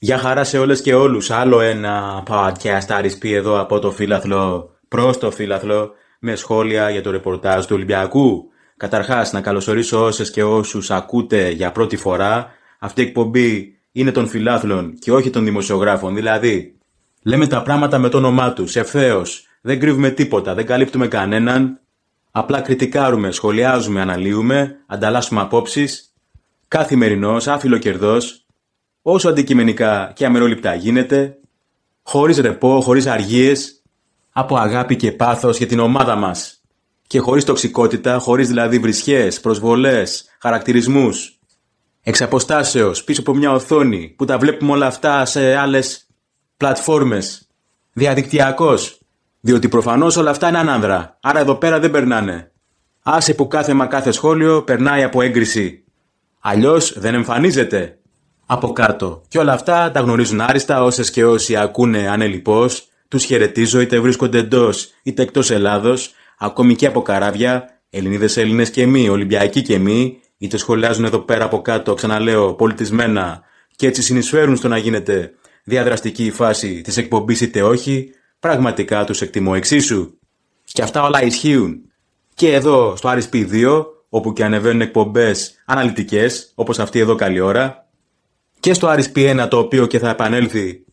Γεια χαρά σε όλες και όλους. Άλλο ένα podcast πει εδώ από το φύλαθλο προς το φύλαθλο με σχόλια για το ρεπορτάζ του Ολυμπιακού. Καταρχάς να καλωσορίσω όσες και όσους ακούτε για πρώτη φορά. Αυτή η εκπομπή είναι των φυλάθλων και όχι των δημοσιογράφων. Δηλαδή, λέμε τα πράγματα με το όνομά τους, ευθέως. Δεν κρύβουμε τίποτα, δεν καλύπτουμε κανέναν. Απλά κριτικάρουμε, σχολιάζουμε, αναλύουμε, ανταλλάσσουμε απόψεις. Καθημερινός, άφιλο κερδός όσο αντικειμενικά και αμερόληπτα γίνεται, χωρίς ρεπό, χωρίς αργίες, από αγάπη και πάθος για την ομάδα μας. Και χωρίς τοξικότητα, χωρίς δηλαδή βρισχές, προσβολές, χαρακτηρισμούς. Εξ πίσω από μια οθόνη που τα βλέπουμε όλα αυτά σε άλλες πλατφόρμες. Διαδικτυακός. Διότι προφανώς όλα αυτά είναι άνανδρα, άρα εδώ πέρα δεν περνάνε. Άσε που κάθε μα κάθε σχόλιο περνάει από έγκριση. Αλλιώς δεν εμφανίζεται από κάτω. Και όλα αυτά τα γνωρίζουν άριστα όσες και όσοι ακούνε ανελειπώς, τους χαιρετίζω είτε βρίσκονται εντός είτε εκτός Ελλάδος, ακόμη και από καράβια, Ελληνίδες Έλληνες και εμείς, Ολυμπιακοί και εμείς, είτε σχολιάζουν εδώ πέρα από κάτω, ξαναλέω, πολιτισμένα, και έτσι συνεισφέρουν στο να γίνεται διαδραστική η φάση της εκπομπής είτε όχι, πραγματικά τους εκτιμώ εξίσου. Και αυτά όλα ισχύουν. Και εδώ στο RSP2, όπου και ανεβαίνουν εκπομπές αναλυτικές, όπως αυτή εδώ καλή ώρα, και στο rsp1 το οποίο και θα επανέλθει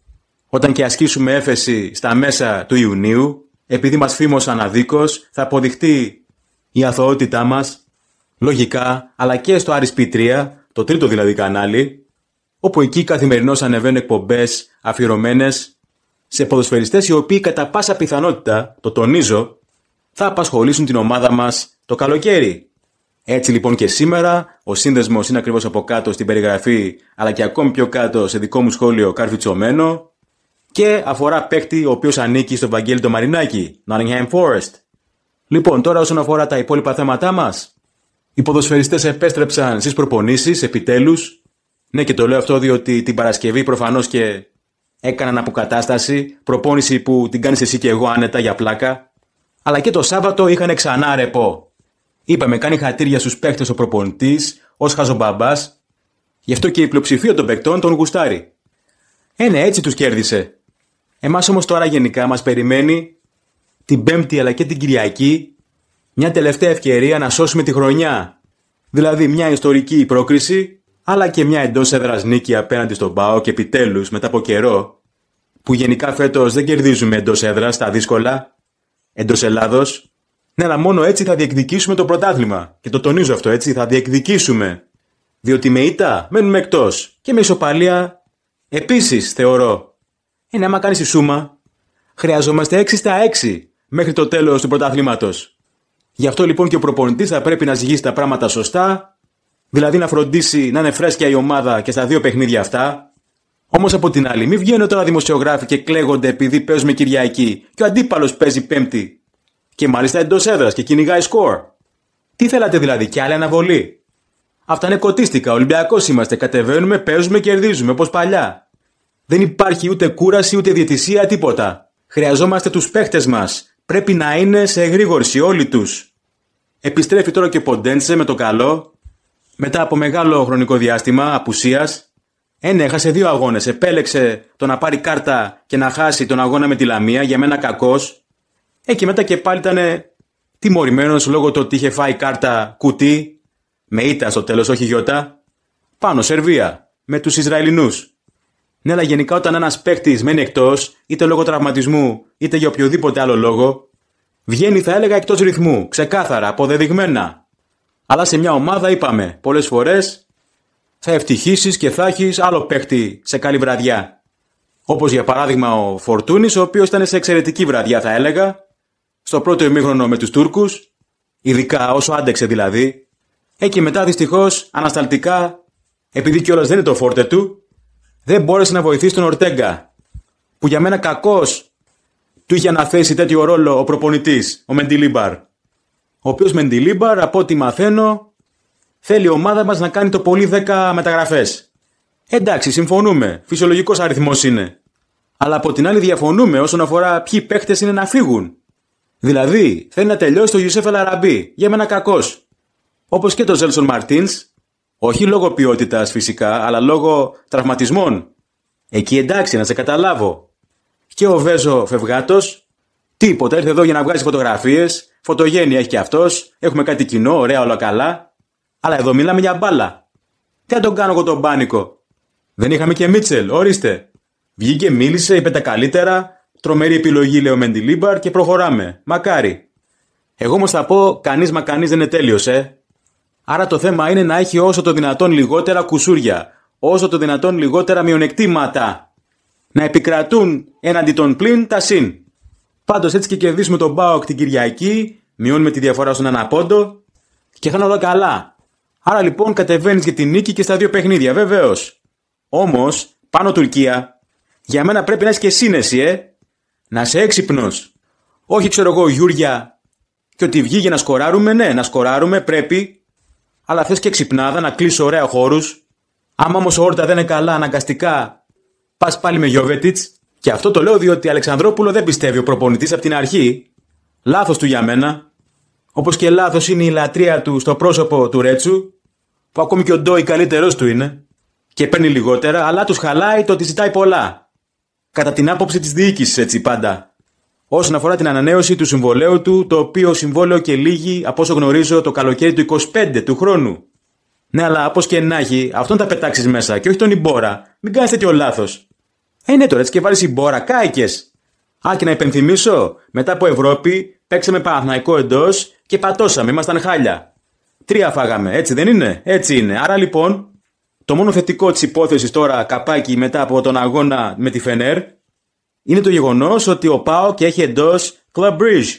όταν και ασκήσουμε έφεση στα μέσα του Ιουνίου, επειδή μας φήμωσαν αδίκως, θα αποδειχτεί η αθωότητά μας, λογικά, αλλά και στο rsp P3, το τρίτο δηλαδή κανάλι, όπου εκεί καθημερινώς ανεβαίνουν εκπομπές αφιερωμένες σε ποδοσφαιριστές οι οποίοι κατά πάσα πιθανότητα, το τονίζω, θα απασχολήσουν την ομάδα μας το καλοκαίρι. Έτσι λοιπόν και σήμερα, ο σύνδεσμος είναι ακριβώς από κάτω στην περιγραφή, αλλά και ακόμη πιο κάτω σε δικό μου σχόλιο καρφιτσωμένο. Και αφορά παίκτη ο οποίος ανήκει στο Βαγγέλη το Μαρινάκι, Nottingham Forest. Λοιπόν, τώρα όσον αφορά τα υπόλοιπα θέματά μας, οι ποδοσφαιριστές επέστρεψαν στις προπονήσεις, επιτέλους. Ναι και το λέω αυτό διότι την Παρασκευή προφανώς και έκαναν αποκατάσταση. Προπόνηση που την κάνεις εσύ και εγώ άνετα για πλάκα. Αλλά και το Σάββατο είχαν ξανά ρεπό. Είπαμε, κάνει χατήρια στους παίχτε ο προπονητής, ως χαζομπαμπάς. Γι' αυτό και η πλειοψηφία των παικτών τον γουστάρει. Ε, ναι, έτσι τους κέρδισε. Εμάς όμως τώρα γενικά μας περιμένει την Πέμπτη αλλά και την Κυριακή μια τελευταία ευκαιρία να σώσουμε τη χρονιά. Δηλαδή μια ιστορική πρόκριση, αλλά και μια εντός έδρας νίκη απέναντι στον Πάο και επιτέλους μετά από καιρό, που γενικά φέτος δεν κερδίζουμε εντός έδρας τα δύσκολα, εντός Ελλάδος, ναι, αλλά μόνο έτσι θα διεκδικήσουμε το πρωτάθλημα. Και το τονίζω αυτό έτσι, θα διεκδικήσουμε. Διότι με ήττα μένουμε εκτός. Και με ισοπαλία επίσης θεωρώ. Είναι άμα κάνεις τη σούμα, χρειαζόμαστε 6 στα 6 μέχρι το τέλος του πρωταθλήματο. Γι' αυτό λοιπόν και ο προπονητής θα πρέπει να ζυγίσει τα πράγματα σωστά, δηλαδή να φροντίσει να είναι φρέσκια η ομάδα και στα δύο παιχνίδια αυτά. Όμως από την άλλη, μην βγαίνουν τώρα δημοσιογράφοι και κλαίγονται επειδή παίζουμε Κυριακή και ο αντίπαλος παίζει Πέμπτη και μάλιστα εντός έδρας και κυνηγάει σκορ. Τι θέλατε δηλαδή, κι άλλη αναβολή. Αυτά είναι κοτίστικα. Ολυμπιακός είμαστε. Κατεβαίνουμε, παίζουμε, κερδίζουμε όπως παλιά. Δεν υπάρχει ούτε κούραση, ούτε διαιτησία, τίποτα. Χρειαζόμαστε τους παίχτες μας. Πρέπει να είναι σε εγρήγορση όλοι τους. Επιστρέφει τώρα και Ποντέντσε με το καλό. Μετά από μεγάλο χρονικό διάστημα απουσίας. Ένα «Ε, έχασε δύο αγώνες. Επέλεξε το να πάρει κάρτα και να χάσει τον αγώνα με τη Λαμία. Για μένα κακός. Ε, και μετά και πάλι ήταν τιμωρημένος λόγω του ότι είχε φάει κάρτα κουτί με ήττα στο τέλος, όχι γιώτα. Πάνω Σερβία με τους Ισραηλινούς. Ναι, αλλά γενικά όταν ένας παίκτης μένει εκτός, είτε λόγω τραυματισμού, είτε για οποιοδήποτε άλλο λόγο, βγαίνει, θα έλεγα, εκτός ρυθμού, ξεκάθαρα, αποδεδειγμένα. Αλλά σε μια ομάδα, είπαμε, πολλές φορές θα ευτυχήσει και θα έχεις άλλο παίκτη σε καλή βραδιά. Όπως για παράδειγμα ο Φορτούνης, ο οποίος ήταν σε εξαιρετική βραδιά, θα έλεγα, στο πρώτο ημίχρονο με τους Τούρκους, ειδικά όσο άντεξε δηλαδή, έκει μετά δυστυχώς ανασταλτικά, επειδή κιόλας δεν είναι το φόρτε του, δεν μπόρεσε να βοηθήσει τον Ορτέγκα, που για μένα κακός του είχε αναθέσει τέτοιο ρόλο ο προπονητής, ο Μεντιλίμπαρ. Ο οποίος Μεντιλίμπαρ, από ό,τι μαθαίνω, θέλει η ομάδα μας να κάνει το πολύ 10 μεταγραφές. Εντάξει, συμφωνούμε, φυσιολογικός αριθμός είναι. Αλλά από την άλλη διαφωνούμε όσον αφορά ποιοι παίχτες είναι να φύγουν Δηλαδή, θέλει να τελειώσει το Γιουσέφ Ελαραμπή, για μένα κακός. Όπως και το Ζέλσον Μαρτίν, όχι λόγω ποιότητας φυσικά, αλλά λόγω τραυματισμών. Εκεί εντάξει, να σε καταλάβω. Και ο Βέζο Φευγάτος, τίποτα, ήρθε εδώ για να βγάζει φωτογραφίες, φωτογένεια έχει και αυτός, έχουμε κάτι κοινό, ωραία όλα καλά. Αλλά εδώ μιλάμε για μπάλα. Τι να τον κάνω εγώ τον πάνικο. Δεν είχαμε και Μίτσελ, ορίστε. Βγήκε, μίλησε, είπε τα καλύτερα, Τρομερή επιλογή, λέει ο Μεντιλίμπαρ, και προχωράμε. Μακάρι. Εγώ όμως θα πω, κανείς μα κανείς δεν είναι τέλειος, ε. Άρα το θέμα είναι να έχει όσο το δυνατόν λιγότερα κουσούρια, όσο το δυνατόν λιγότερα μειονεκτήματα. Να επικρατούν έναντι των πλην τα συν. Πάντως έτσι και κερδίσουμε τον Μπάοκ την Κυριακή, μειώνουμε τη διαφορά στον Αναπόντο και χάνουμε όλα καλά. Άρα λοιπόν κατεβαίνεις για την νίκη και στα δύο παιχνίδια, βεβαίως. Όμως, πάνω Τουρκία, για μένα πρέπει να έχεις και σύνεση, ε. Να είσαι έξυπνος. Όχι, ξέρω εγώ, Γιούρια, και ότι βγήκε να σκοράρουμε, ναι, να σκοράρουμε πρέπει. Αλλά θες και ξυπνάδα, να κλείσει ωραία χώρους. Άμα όμως ο Όρτα δεν είναι καλά, αναγκαστικά πας πάλι με Γιώβετιτ. Και αυτό το λέω διότι Αλεξανδρόπουλο δεν πιστεύει ο προπονητής από την αρχή. Λάθος του για μένα. Όπως και λάθος είναι η λατρεία του στο πρόσωπο του Ρέτσου, που ακόμη και ο Ντόι καλύτερό του είναι. Και παίρνει λιγότερα, αλλά τους χαλάει το ότι ζητάει πολλά κατά την άποψη της διοίκησης, έτσι πάντα. Όσον αφορά την ανανέωση του συμβολέου του, το οποίο συμβόλαιο και λύγει, από όσο γνωρίζω, το καλοκαίρι του 25 του χρόνου. Ναι, αλλά όπως και να έχει, αυτόν τα πετάξεις μέσα και όχι τον Ιμπόρα. Μην κάνεις τέτοιο λάθος. Ε, ναι, τώρα έτσι και βάλεις Ιμπόρα, κάηκες. Α, και να υπενθυμίσω, μετά από Ευρώπη παίξαμε Παναθναϊκό εντός και πατώσαμε, ήμασταν χάλια. Τρία φάγαμε, έτσι δεν είναι, έτσι είναι. Άρα λοιπόν το μόνο θετικό της υπόθεσης τώρα, καπάκι μετά από τον αγώνα με τη Φενέρ, είναι το γεγονός ότι ο Πάοκ έχει εντός Club Bridge.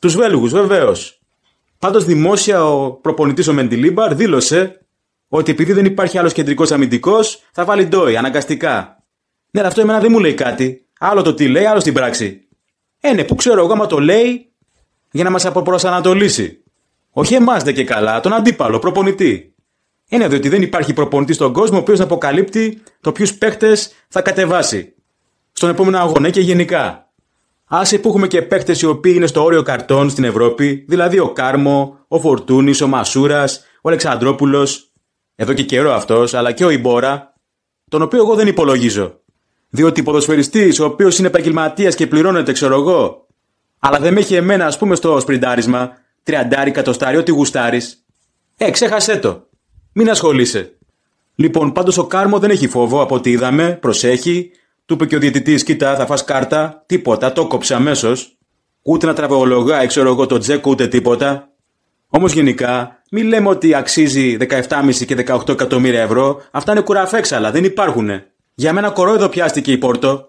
Τους Βέλγους, βεβαίως. Πάντως δημόσια ο προπονητής ο Μεντιλίμπαρ δήλωσε ότι επειδή δεν υπάρχει άλλος κεντρικός αμυντικός, θα βάλει ντόι αναγκαστικά. Ναι, αλλά αυτό εμένα δεν μου λέει κάτι. Άλλο το τι λέει, άλλο στην πράξη. Ε, ναι, που ξέρω εγώ, άμα το λέει για να μας αποπροσανατολίσει. Όχι εμάς δεν και καλά, τον αντίπαλο, προπονητή είναι διότι δεν υπάρχει προπονητής στον κόσμο ο οποίος να αποκαλύπτει το ποιους παίχτε θα κατεβάσει στον επόμενο αγώνα και γενικά. Ά που και παίχτε οι οποίοι είναι στο όριο καρτών στην Ευρώπη, δηλαδή ο Κάρμο, ο Φορτούνης, ο Μασούρας, ο Αλεξανδρόπουλος, εδώ και καιρό αυτός, αλλά και ο Ιμπόρα, τον οποίο εγώ δεν υπολογίζω. Διότι ποδοσφαιριστής, ο οποίος είναι επαγγελματίας και πληρώνεται, ξέρω εγώ, αλλά δεν με έχει εμένα, ας πούμε, στο σπριντάρισμα, τριαντάρι, κατοστάρι, ό,τι γουστάρι. Ε, ξέχασέ το. Μην ασχολείσαι. Λοιπόν, πάντως ο Κάρμο δεν έχει φόβο από ό,τι είδαμε, προσέχει. Του είπε και ο διαιτητής: Κοίτα, θα φας κάρτα. Τίποτα, το κόψε αμέσως. Ούτε να τραβολογάει, ξέρω εγώ, το τζέκο, ούτε τίποτα. Όμως γενικά, μην λέμε ότι αξίζει 17,5 και 18 εκατομμύρια ευρώ. Αυτά είναι κουραφέξαλα, δεν υπάρχουν. Για μένα κορόιδο πιάστηκε η Πόρτο.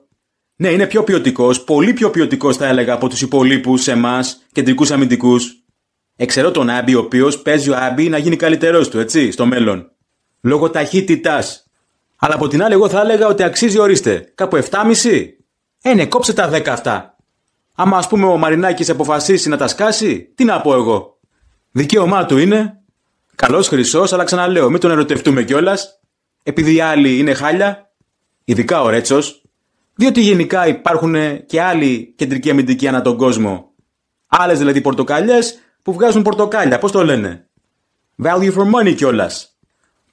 Ναι, είναι πιο ποιοτικός, πολύ πιο ποιοτικός θα έλεγα από τους υπολείπους εμάς, κεντρικούς αμυντικούς. Εξαιρώ τον Άμπι, ο οποίος παίζει ο Άμπι να γίνει καλύτερός του, έτσι, στο μέλλον. Λόγω ταχύτητά. Αλλά από την άλλη, εγώ θα έλεγα ότι αξίζει, ορίστε, κάπου 7,5. Ε, ναι, κόψε τα 10 αυτά. Άμα, ας πούμε, ο Μαρινάκης αποφασίσει να τα σκάσει, τι να πω εγώ. Δικαίωμά του είναι. Καλός χρυσός, αλλά ξαναλέω, μην τον ερωτευτούμε κιόλας. Επειδή οι άλλοι είναι χάλια, ειδικά ο Ρέτσος, διότι γενικά υπάρχουν και άλλοι κεντρικοί αμυντικοί ανά τον κόσμο. Άλλες δηλαδή πορτοκαλιές που βγάζουν πορτοκάλια, πώς το λένε. Value for money κιόλας.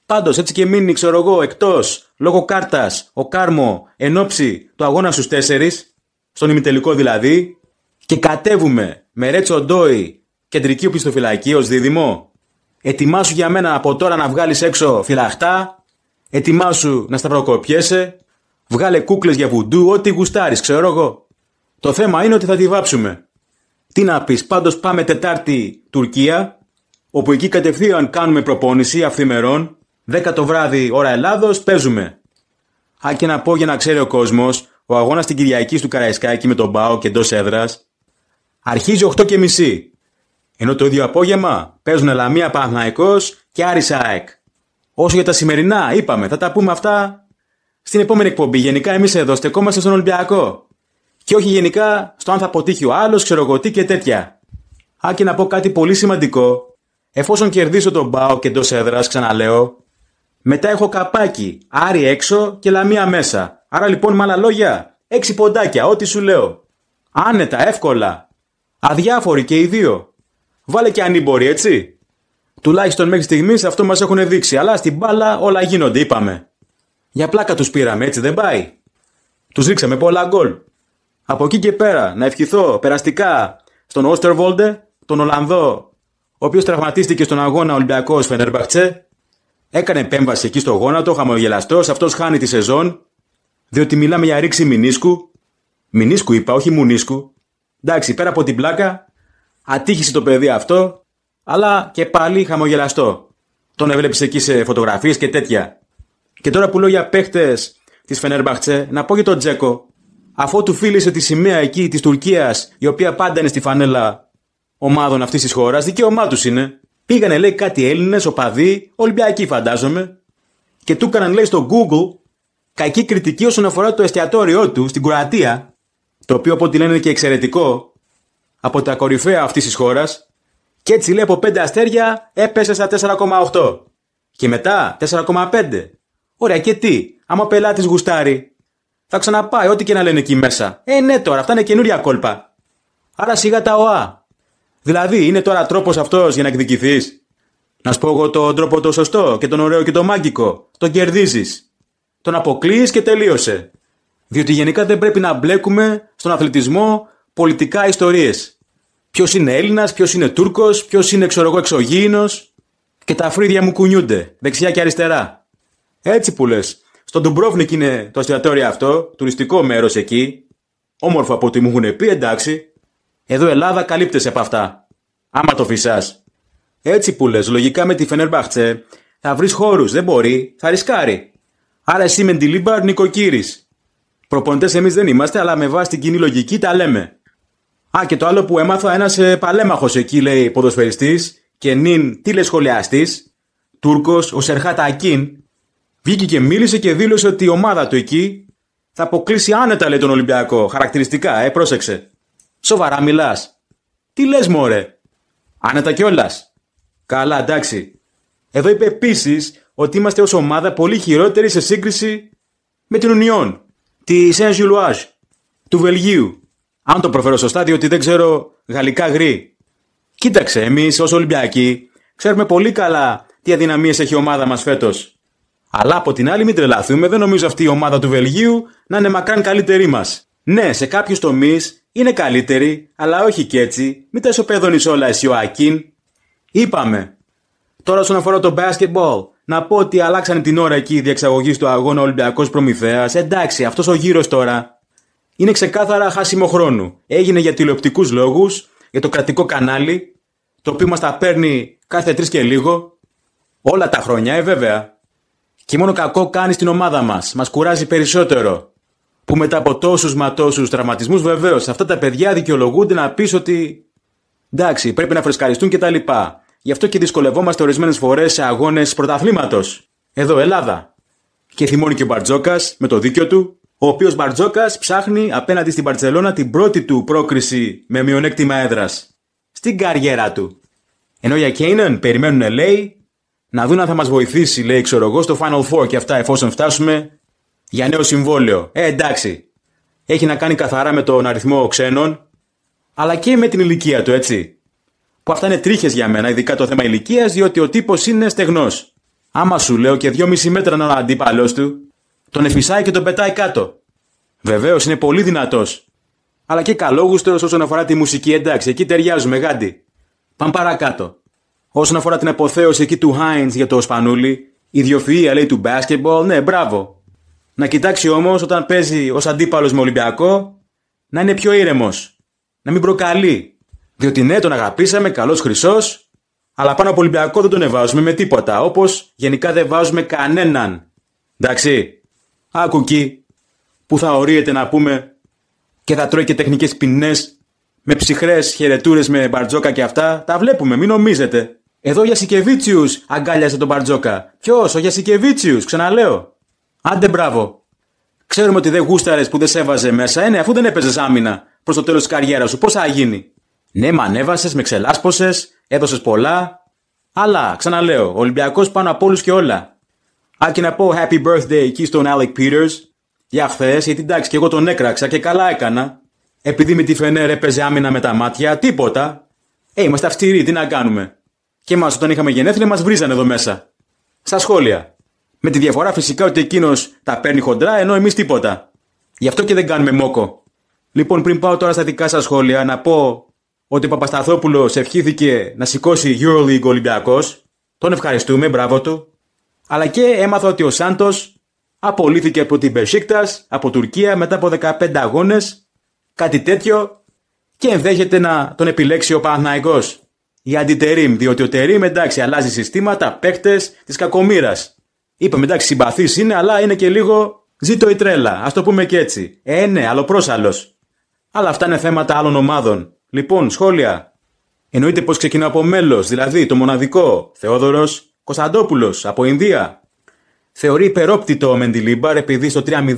Πάντως, έτσι και μείνει, ξέρω εγώ, εκτός λόγω κάρτας ο Κάρμο εν ώψη του αγώνα στους 4, στον ημιτελικό δηλαδή, και κατέβουμε με Ρέτσο Ντόι κεντρική οπισθοφυλακή ως δίδυμο. Ετοιμάσου για μένα από τώρα να βγάλεις έξω φυλαχτά, ετοιμάσου να σταυροκοπιέσαι, βγάλε κούκλες για βουντού, ό,τι γουστάρεις, ξέρω εγώ. Το θέμα είναι ότι θα τη βάψουμε. Τι να πεις, πάντως πάμε Τετάρτη Τουρκία, όπου εκεί κατευθείαν κάνουμε προπόνηση αυθημερών, 10 το βράδυ ώρα Ελλάδος, παίζουμε. Α, και να πω για να ξέρει ο κόσμος, ο αγώνας την Κυριακή του Καραϊσκάκη με τον Μπάο και εντός έδρας αρχίζει 8 και μισή, Ενώ το ίδιο απόγευμα παίζουν Λαμία Παναθναϊκό και Άρη ΑΕΚ. Όσο για τα σημερινά, είπαμε, θα τα πούμε αυτά στην επόμενη εκπομπή. Γενικά, εμείς εδώ στεκόμαστε στον Ολυμπιακό. Και όχι γενικά στο αν θα αποτύχει ο άλλος, ξέρω εγώ τι και τέτοια. Α, και να πω κάτι πολύ σημαντικό. Εφόσον κερδίσω τον Μπάο και εντός έδρας, ξαναλέω, μετά έχω καπάκι, άρι έξω και λαμία μέσα. Άρα λοιπόν, με άλλα λόγια, έξι ποντάκια, ό,τι σου λέω. Άνετα, εύκολα. Αδιάφοροι και οι δύο. Βάλε και ανήμποροι, έτσι. Τουλάχιστον μέχρι στιγμής αυτό μας έχουν δείξει, αλλά στην μπάλα όλα γίνονται, είπαμε. Για πλάκα τους πήραμε, έτσι δεν πάει. Τους ρίξαμε πολλά γκολ. Από εκεί και πέρα να ευχηθώ περαστικά στον Όστερβολντε, τον Ολλανδό, ο οποίος τραυματίστηκε στον αγώνα Ολυμπιακός Φενερμπαχτσέ. Έκανε επέμβαση εκεί στο γόνατο, χαμογελαστός, αυτός χάνει τη σεζόν, διότι μιλάμε για ρήξη μηνίσκου. Μηνίσκου είπα, όχι μουνίσκου. Εντάξει, πέρα από την πλάκα, ατύχησε το παιδί αυτό, αλλά και πάλι χαμογελαστό. Τον έβλεπε εκεί σε φωτογραφίες και τέτοια. Και τώρα που λέω για παίχτες της Φενερμπαχτσέ, να πω για τον Τζέκο, αφού του φίλησε τη σημαία εκεί της Τουρκίας, η οποία πάντα είναι στη φανέλα ομάδων αυτής της χώρας, δικαίωμά τους είναι. Πήγανε λέει κάτι Έλληνες, οπαδοί, Ολυμπιακοί φαντάζομαι, και του έκαναν λέει στο Google κακή κριτική όσον αφορά το εστιατόριό του στην Κροατία, το οποίο από ό,τι λένε είναι και εξαιρετικό, από τα κορυφαία αυτής της χώρας, και έτσι λέει από 5 αστέρια έπεσε στα 4,8. Και μετά 4,5. Ωραία, και τι, άμα ο πελάτης γουστάρει θα ξαναπάει ό,τι και να λένε εκεί μέσα. Ε, ναι τώρα, αυτά είναι καινούρια κόλπα. Άρα σιγά τα ΟΑ. Δηλαδή, είναι τώρα τρόπος αυτός για να εκδικηθείς. Να σου πω εγώ τον τρόπο το σωστό και τον ωραίο και το μάγκικο. το κερδίζεις. Τον αποκλείεις και τελείωσε. Διότι γενικά δεν πρέπει να μπλέκουμε στον αθλητισμό πολιτικά ιστορίες. Ποιος είναι Έλληνας, ποιος είναι Τούρκος, ποιος είναι ξέρω εξωγήινος. Και τα φρύδια μου κουνιούνται, δεξιά και αριστερά. Έτσι που λες. Στον Ντουμπρόβνικ είναι το εστιατόριο αυτό, τουριστικό μέρος εκεί. Όμορφο από ό,τι μου έχουν πει, εντάξει. Εδώ Ελλάδα καλύπτεσαι από αυτά. Άμα το φυσάς. Έτσι που λες, λογικά με τη Φενερμπάχτσε θα βρεις χώρους, δεν μπορεί, θα ρισκάρει. Άρα εσύ με τη Λίμπαρ νοικοκύρης. Προπονητές εμείς δεν είμαστε, αλλά με βάση την κοινή λογική τα λέμε. Α, και το άλλο που έμαθα, ένας ε, παλέμαχος εκεί λέει ποδοσφαιριστής και νυν τηλεσχολιαστή, Τούρκος, ο Σερχάτα Ακίν, Βγήκε και μίλησε και δήλωσε ότι η ομάδα του εκεί θα αποκλείσει άνετα λέει τον Ολυμπιακό. Χαρακτηριστικά, ε, πρόσεξε. Σοβαρά μιλάς. Τι λες, Μωρέ. Άνετα κιόλας. Καλά, εντάξει. Εδώ είπε επίσης ότι είμαστε ως ομάδα πολύ χειρότερη σε σύγκριση με την Ουνιόν, τη Σεν Ζιλουάζ, του Βελγίου. Αν το προφέρω σωστά, διότι δεν ξέρω γαλλικά γρή. Κοίταξε, εμείς ως Ολυμπιακοί ξέρουμε πολύ καλά τι αδυναμίες έχει η ομάδα μας φέτος αλλά από την άλλη, μην τρελαθούμε, δεν νομίζω αυτή η ομάδα του Βελγίου να είναι μακράν καλύτερη μας. Ναι, σε κάποιους τομείς είναι καλύτερη, αλλά όχι και έτσι. Μην τα όλα, εσύ ο Ακίν. Είπαμε. Τώρα, όσον αφορά το basketball, να πω ότι αλλάξαν την ώρα εκεί η διεξαγωγή του αγώνα Ολυμπιακός Προμηθέας. Εντάξει, αυτός ο γύρος τώρα είναι ξεκάθαρα χάσιμο χρόνου. Έγινε για τηλεοπτικούς λόγους, για το κρατικό κανάλι, το οποίο μας τα παίρνει κάθε τρεις και λίγο. Όλα τα χρόνια, ε, βέβαια. Και μόνο κακό κάνει στην ομάδα μας. Μας κουράζει περισσότερο. Που μετά από τόσους μα τόσους τραυματισμούς, βεβαίως, αυτά τα παιδιά δικαιολογούνται να πεις ότι. Εντάξει, πρέπει να φρεσκαριστούν κτλ. Γι' αυτό και δυσκολευόμαστε ορισμένες φορές σε αγώνες πρωταθλήματος. Εδώ, Ελλάδα. Και θυμώνει και ο Μπαρτζόκας με το δίκιο του, ο οποίος Μπαρτζόκας ψάχνει απέναντι στην Παρσελώνα την πρώτη του πρόκριση με μειονέκτημα έδρας. Στην καριέρα του. Ενώ για Κέινεν περιμένουν λέει να δουν αν θα μας βοηθήσει, λέει, ξέρω εγώ, στο Final Four και αυτά εφόσον φτάσουμε για νέο συμβόλαιο. Ε, εντάξει. Έχει να κάνει καθαρά με τον αριθμό ξένων, αλλά και με την ηλικία του, έτσι. Που αυτά είναι τρίχες για μένα, ειδικά το θέμα ηλικίας, διότι ο τύπος είναι στεγνός. Άμα σου λέω και δυόμιση μέτρα να είναι αντίπαλό του, τον εφησάει και τον πετάει κάτω. Βεβαίως είναι πολύ δυνατός. Αλλά και καλόγουστο όσον αφορά τη μουσική, εντάξει, εκεί ταιριάζουμε γάντι. Πάμε παρακάτω. Όσον αφορά την αποθέωση εκεί του Χάιντ για το Σπανούλι, η διοφυΐα λέει του μπάσκετμπολ, ναι, μπράβο. Να κοιτάξει όμως όταν παίζει ως αντίπαλος με Ολυμπιακό, να είναι πιο ήρεμος. Να μην προκαλεί. Διότι ναι, τον αγαπήσαμε, καλός χρυσός, αλλά πάνω από Ολυμπιακό δεν τον εβάζουμε με τίποτα. Όπως γενικά δεν βάζουμε κανέναν. Εντάξει. Άκου εκεί που θα ορίεται να πούμε και θα τρώει και τεχνικές ποινέ με ψυχρές χαιρετούρες με μπαρτζόκα και αυτά. Τα βλέπουμε, μην νομίζετε. Εδώ ο Γιασικεβίτσιου αγκάλιασε τον Μπαρτζόκα. Ποιος, ο Γιασικεβίτσιου, ξαναλέω. Άντε μπράβο. Ξέρουμε ότι δεν γούσταρες που δεν σέβαζε μέσα, ε, ναι, αφού δεν έπαιζες άμυνα προς το τέλος της καριέρας σου. Πώς θα γίνει. Ναι, με ανέβασες, με ξελάσπωσες, έδωσες πολλά. Αλλά, ξαναλέω, Ολυμπιακός πάνω από όλους και όλα. Άκη να πω happy birthday εκεί στον Alec Peters για χθες, γιατί εντάξει και εγώ τον έκραξα και καλά έκανα. Επειδή με τη Φενέρ έπαιζε άμυνα με τα μάτια, τίποτα. Ε, είμαστε αυστηροί, τι να κάνουμε. Και εμάς όταν είχαμε γενέθλια μας βρίζανε εδώ μέσα. Στα σχόλια. Με τη διαφορά φυσικά ότι εκείνος τα παίρνει χοντρά ενώ εμείς τίποτα. Γι' αυτό και δεν κάνουμε μόκο. Λοιπόν, πριν πάω τώρα στα δικά σας σχόλια, να πω ότι ο Παπασταθόπουλος ευχήθηκε να σηκώσει Euroleague Ολυμπιακός. Τον ευχαριστούμε, μπράβο του. Αλλά και έμαθα ότι ο Σάντος απολύθηκε από την Περσίκτα από Τουρκία μετά από 15 αγώνες. Κάτι τέτοιο. Και ενδέχεται να τον επιλέξει ο Παναθναϊκός ή αντιτερήμ. Διότι ο Τερήμ εντάξει αλλάζει συστήματα, παίκτε τη κακομήρα. Είπαμε εντάξει συμπαθή είναι, αλλά είναι και λίγο ζήτο η αντιτερημ διοτι ο τερημ ενταξει αλλαζει συστηματα παιχτε τη κακομηρα ειπαμε ενταξει συμπαθη ειναι αλλα ειναι και λιγο ζητω η τρελα Ας το πούμε και έτσι. Ε, ναι, πρόσαλο. Αλλά αυτά είναι θέματα άλλων ομάδων. Λοιπόν, σχόλια. Εννοείται πως ξεκινά από μέλος, δηλαδή το μοναδικό Θεόδωρος Κωνσταντόπουλος από Ινδία. Θεωρεί υπερόπτητο ο Μεντιλίμπαρ επειδή στο 3-0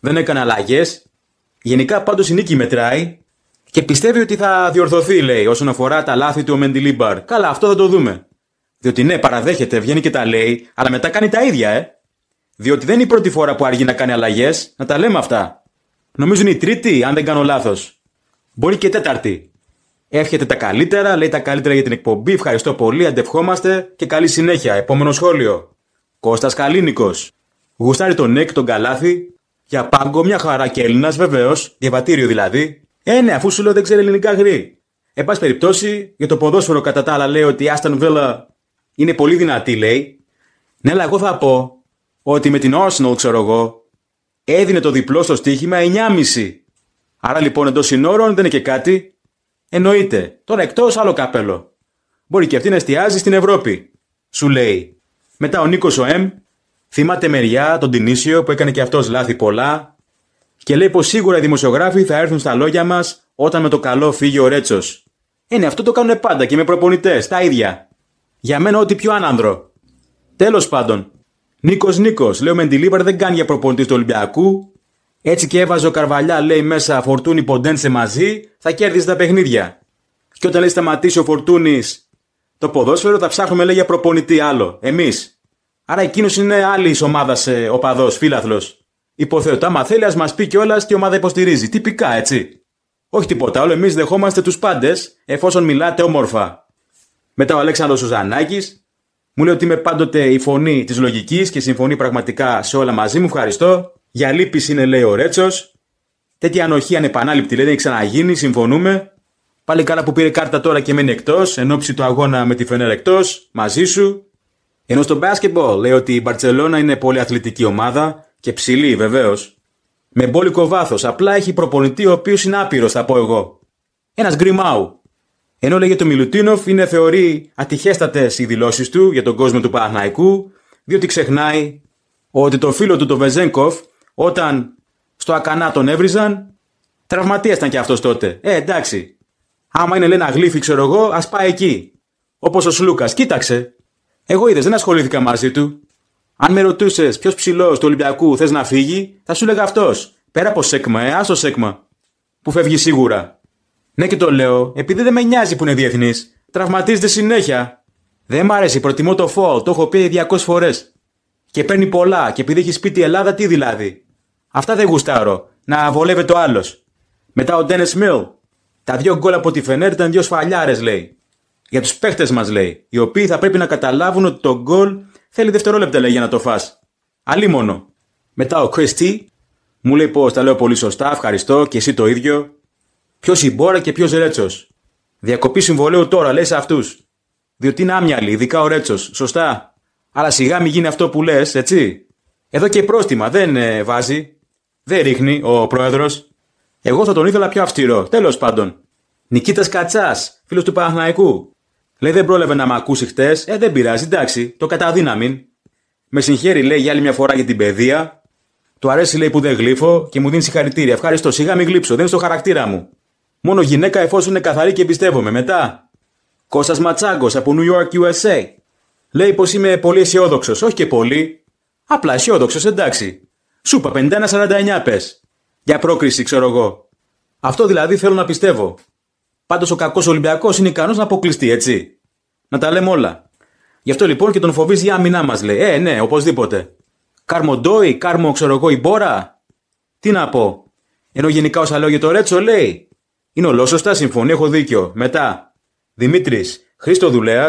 δεν έκανε αλλαγές. Γενικά πάντως η νίκη μετράει και πιστεύει ότι θα διορθωθεί, λέει, όσον αφορά τα λάθη του ο Μεντιλίμπαρ. Καλά, αυτό θα το δούμε. Διότι ναι, παραδέχεται, βγαίνει και τα λέει, αλλά μετά κάνει τα ίδια, ε. Διότι δεν είναι η πρώτη φορά που αργεί να κάνει αλλαγές, να τα λέμε αυτά. Νομίζω είναι η τρίτη, αν δεν κάνω λάθος. Μπορεί και η τέταρτη. Εύχεται τα καλύτερα, λέει τα καλύτερα για την εκπομπή. Ευχαριστώ πολύ, αντευχόμαστε και καλή συνέχεια. Επόμενο σχόλιο. Κώστας Καλίνικο. Γουστάρει τον Νέκ, τον Καλάθι. Για πάγκο, μια χαρά και Έλληνας, βεβαίως. Διαβατήριο δηλαδή. Ε, ναι, αφού σου λέω δεν ξέρει ελληνικά γρή. Εν πάση περιπτώσει, για το ποδόσφαιρο κατά τα άλλα λέει ότι η Άσταν Βέλλα είναι πολύ δυνατή, λέει. Ναι, αλλά εγώ θα πω ότι με την Arsenal, ξέρω εγώ, έδινε το διπλό στο στοίχημα 9,5. Άρα λοιπόν εντός συνόρων δεν είναι και κάτι. Εννοείται. Τώρα εκτός άλλο καπέλο. Μπορεί και αυτή να εστιάζει στην Ευρώπη, σου λέει. Μετά ο Νίκος ο Εμ, θυμάται μεριά, τον Τινίσιο που έκανε και αυτός λάθη πολλά, και λέει πως σίγουρα οι δημοσιογράφοι θα έρθουν στα λόγια μας όταν με το καλό φύγει ο Ρέτσος. Ε, ναι, αυτό το κάνουν πάντα και με προπονητές, τα ίδια. Για μένα ό,τι πιο άνανδρο. Τέλος πάντων, Νίκος Νίκος, λέω μεν τη δεν κάνει για προπονητή του Ολυμπιακού. Έτσι και έβαζε ο Καρβαλιά, λέει μέσα φορτούνι ποντένσε μαζί, θα κέρδιζε τα παιχνίδια. Και όταν λέει σταματήσει ο φορτούνης το ποδόσφαιρο, θα ψάχνουμε λέει για προπονητή άλλο, εμείς. Άρα εκείνος είναι άλλη ομάδα οπαδός, φίλαθλος. Υποθέτω, άμα θέλει, α μας πει κιόλας τι ομάδα υποστηρίζει. Τυπικά, έτσι. Όχι τίποτα άλλο, εμείς δεχόμαστε τους πάντες, εφόσον μιλάτε όμορφα. Μετά ο Αλέξανδρος Σουζανάκης μου λέει ότι είμαι πάντοτε η φωνή της λογικής και συμφωνεί πραγματικά σε όλα μαζί μου. Ευχαριστώ. Για λύπηση είναι, λέει ο Ρέτσος. Τέτοια ανοχή ανεπανάληπτη, λέει, δεν ξαναγίνει, συμφωνούμε. Πάλι καλά που πήρε κάρτα τώρα και μένει εκτός, εν ώψη του αγώνα με τη Φενέρ εκτός, μαζί σου. Ενώ στο μπάσκετμπολ λέει ότι η Μπαρσελόνα είναι πολύ αθλητική ομάδα, και ψηλή, βεβαίως. Με μπόλικο βάθος. Απλά έχει προπονητή ο οποίος είναι άπειρος, θα πω εγώ. Ένας γκριμάου. Ενώ λέγεται ο Μιλουτίνοφ, είναι θεωρεί ατυχέστατες οι δηλώσεις του για τον κόσμο του Παναϊκού, διότι ξεχνάει ότι το φίλο του, το Βεζέγκοφ, όταν στο Ακανά τον έβριζαν, τραυματία ήταν και αυτός τότε. Ε, εντάξει. Άμα είναι λένε αγλήφι, ξέρω εγώ, ας πάει εκεί. Όπως ο Σλούκας, κοίταξε. Εγώ είδες, δεν ασχολήθηκα μαζί του. Αν με ρωτούσες ποιος ψηλός του Ολυμπιακού θες να φύγει, θα σου έλεγα αυτός. Πέρα από σέκμα, ε, άστο σέκμα. Που φεύγει σίγουρα. Ναι και το λέω, επειδή δεν με νοιάζει που είναι διεθνής. Τραυματίζεται συνέχεια. Δεν μ' αρέσει, προτιμώ το φόλ, το έχω πει 200 φορές. Και παίρνει πολλά, και επειδή έχει σπίτι Ελλάδα, τι δηλαδή. Αυτά δεν γουστάρω. Να βολεύεται το άλλος. Μετά ο Ντένε Μιλ. Τα δύο γκολ από τη Φενέρ ήταν δύο σφαλιάρες, λέει. Για τους παίχτες μας, λέει. Οι οποίοι θα πρέπει να καταλάβουν ότι το γκολ Θέλει δευτερόλεπτα λέει για να το φά. Αλλή μόνο. Μετά ο Κριστι μου λέει πω τα λέω πολύ σωστά, ευχαριστώ και εσύ το ίδιο. Ποιος η Μπόρα και ποιος Ρέτσος. Διακοπή συμβολέου τώρα, λες αυτούς. Διότι είναι άμυαλοι, ειδικά ο Ρέτσος, σωστά. Αλλά σιγά μην γίνει αυτό που λες, έτσι. Εδώ και πρόστιμα δεν ε, βάζει. Δεν ρίχνει ο πρόεδρος. Εγώ θα τον ήθελα πιο αυστηρό, τέλος πάντων. Νικήτας Κατσάς, φίλος του Παναχναϊκού. Λέει δεν πρόλαβε να με ακούσει χτες. Ε, δεν πειράζει, εντάξει, το καταδύναμη. Με συγχαίρει, λέει, για άλλη μια φορά για την παιδεία. Του αρέσει, λέει, που δεν γλύφω και μου δίνει συγχαρητήρια. Ευχαριστώ, σιγά μην γλύψω, δεν είναι στο χαρακτήρα μου. Μόνο γυναίκα εφόσον είναι καθαρή και εμπιστεύομαι. Μετά. Κώστας Ματσάγκος από New York, USA. Λέει πως είμαι πολύ αισιόδοξος. Όχι και πολύ. Απλά αισιόδοξος, εντάξει. Σου είπα 51-49 πες. Για πρόκριση, ξέρω εγώ. Αυτό δηλαδή θέλω να πιστεύω. Πάντως ο κακός Ολυμπιακός είναι ικανός να αποκλειστεί, έτσι. Να τα λέμε όλα. Γι' αυτό λοιπόν και τον φοβίζει η άμυνά μας, λέει. Ε, ναι, οπωσδήποτε. Κάρμο κάρμο, ξέρω εγώ, η Μπόρα. Τι να πω. Ενώ γενικά όσα λέω για το Ρέτσο, λέει. Είναι ολόσωστα, συμφωνεί, έχω δίκιο. Μετά. Δημήτρης, Χρήστο Δουλέα.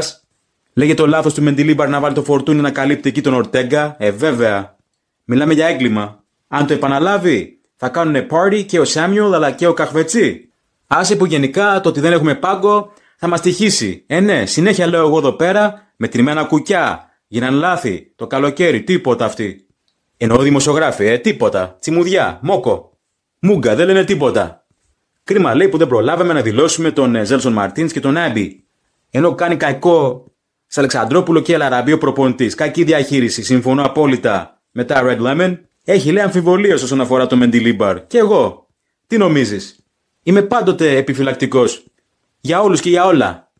Λέγε το λάθος του Μεντιλίμπαρ να βάλει το φορτούνι να καλύπτει εκεί τον Ορτέγκα. Ε, βέβαια. Μιλάμε για έγκλημα. Αν το επαναλάβει, θα κάνουν party και ο Σάμιουλ αλλά και ο Καχβετσί. Άσε που γενικά το ότι δεν έχουμε πάγκο θα μας τυχήσει. Ε, ναι, συνέχεια λέω εγώ εδώ πέρα, με τριμμένα κουκιά. Γίναν λάθη, το καλοκαίρι, τίποτα αυτή. Εννοώ δημοσιογράφοι, ε, τίποτα. Τσιμουδιά, μόκο. Μούγκα, δεν λένε τίποτα. Κρίμα λέει που δεν προλάβαμε να δηλώσουμε τον ε, Ζέλσον Μαρτίν και τον Άμπι. Ενώ κάνει κακό σε Αλεξανδρόπουλο και Ελαραμπή ο προπονητής. Κακή διαχείριση, συμφωνώ απόλυτα. με τα Red Lemon έχει λέει αμφιβολίες όσον αφορά το Μεντιλίμπαρ. Και εγώ. Τι νομίζεις. Είμαι πάντοτε επιφυλακτικός για όλους και για όλα.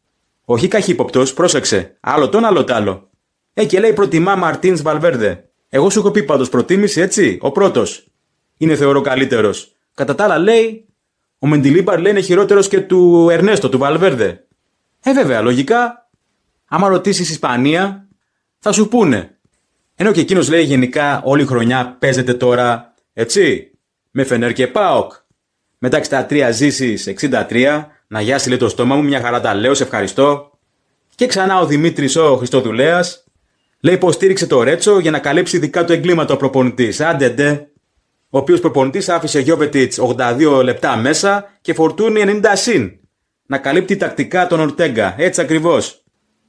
Όχι καχύποπτος, πρόσεξε. Άλλο τον, άλλο τ' άλλο. Ε, και λέει προτιμά Μαρτίν Βαλβέρδε. Εγώ σου έχω πει πάντως προτίμηση, έτσι. Ο πρώτος. Είναι θεωρώ καλύτερος. Κατά τα άλλα λέει. Ο Μεντιλίμπαρ λέει είναι χειρότερος και του Ερνέστο, του Βαλβέρδε. Ε, βέβαια, λογικά. Άμα ρωτήσεις Ισπανία, θα σου πούνε. Ενώ και εκείνος λέει γενικά όλη η χρονιά παίζεται τώρα, έτσι. Με Φενέρ και Πάοκ. Μεταξύ τα τρία ζήσεις 63, να γιάσει λέει το στόμα μου, μια χαρά τα λέω, σε ευχαριστώ. Και ξανά ο Δημήτρης ο Χριστοδουλέας λέει πω στήριξε το Ρέτσο για να καλύψει δικά του εγκλήματα ο προπονητής. Άντε Ο οποίος προπονητής άφησε Γιώβετιτ 82 λεπτά μέσα και φορτούνι 90 συν. Να καλύπτει τακτικά τον Ορτέγκα. Έτσι ακριβώς.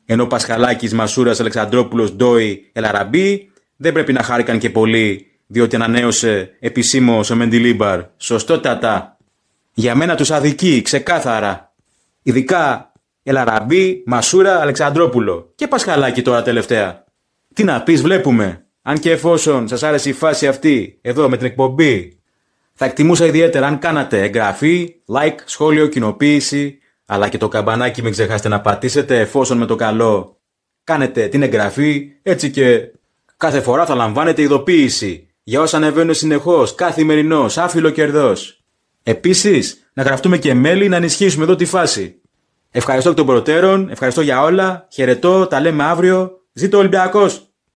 Ενώ Πασχαλάκης, Μασούρας, Αλεξαντρόπουλο, Ντόι, Ελαραμπή δεν πρέπει να χάρηκαν και πολύ, διότι ανανέωσε επισήμως ο Μεντιλίμπαρ. Σωστότατα. Για μένα τους αδικεί ξεκάθαρα. Ειδικά Ελαραμπή, Μασούρα, Αλεξανδρόπουλο και Πασχαλάκη τώρα τελευταία. Τι να πεις βλέπουμε. Αν και εφόσον σας άρεσε η φάση αυτή εδώ με την εκπομπή θα εκτιμούσα ιδιαίτερα αν κάνατε εγγραφή, like, σχόλιο, κοινοποίηση αλλά και το καμπανάκι μην ξεχάσετε να πατήσετε εφόσον με το καλό κάνετε την εγγραφή έτσι και κάθε φορά θα λαμβάνετε ειδοποίηση για όσα ανεβαίνουν συνεχώς, καθημερινός, άφιλο κερδός. Επίσης, να γραφτούμε και μέλη να ενισχύσουμε εδώ τη φάση. Ευχαριστώ εκ των προτέρων, ευχαριστώ για όλα, χαιρετώ, τα λέμε αύριο. Ζήτω Ολυμπιακός!